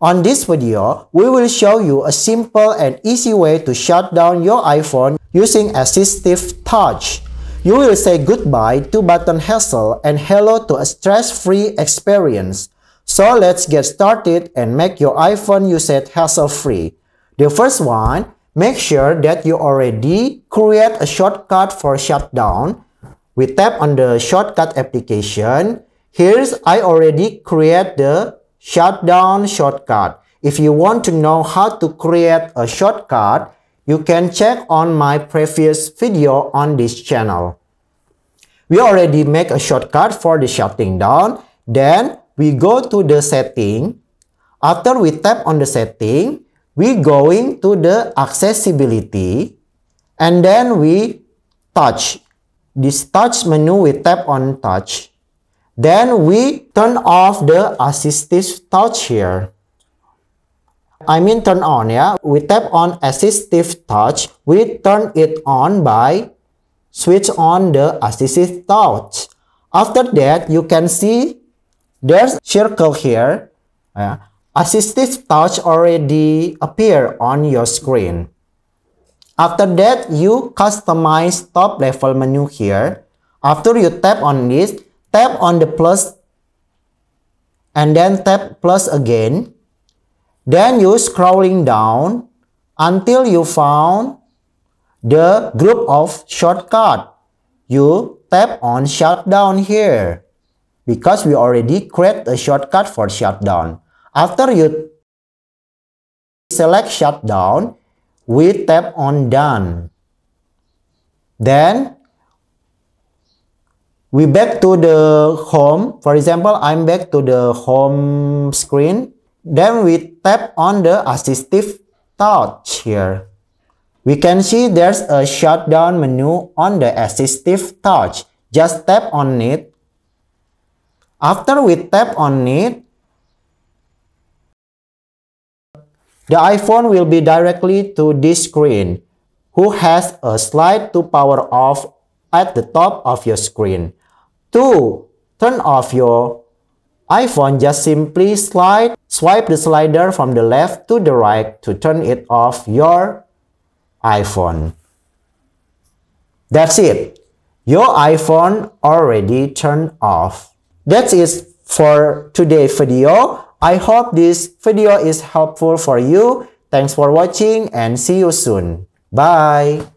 On this video, we will show you a simple and easy way to shut down your iPhone using Assistive Touch. You will say goodbye to button hassle and hello to a stress-free experience. So let's get started and make your iPhone usage hassle-free. The first one, make sure that you already create a shortcut for shutdown. We tap on the shortcut application. Here's I already create the Shutdown shortcut. If you want to know how to create a shortcut, you can check on my previous video on this channel. We already make a shortcut for the shutting down. Then we go to the setting. After we tap on the setting, we going to the accessibility. And then we touch. This touch menu, we tap on touch. Then we turn off the assistive touch here. I mean turn on, yeah. We tap on assistive touch. We turn it on by switch on the assistive touch. After that, you can see there's circle here. Yeah. Assistive touch already appear on your screen. After that, you customize top level menu here. After you tap on this, tap on the plus and then tap plus again. Then you scrolling down until you found the group of shortcut. You tap on shutdown here because we already create a shortcut for shutdown. After you select shutdown, we tap on done. Then we back to the home. For example, I'm back to the home screen. Then we tap on the assistive touch here. We can see there's a shutdown menu on the assistive touch. Just tap on it. After we tap on it, the iPhone will be directly to this screen who has a slide to power off at the top of your screen. To turn off your iPhone, just simply slide, swipe the slider from the left to the right to turn it off your iPhone. That's it. Your iPhone already turned off. That's it for today's video. I hope this video is helpful for you. Thanks for watching and see you soon. Bye.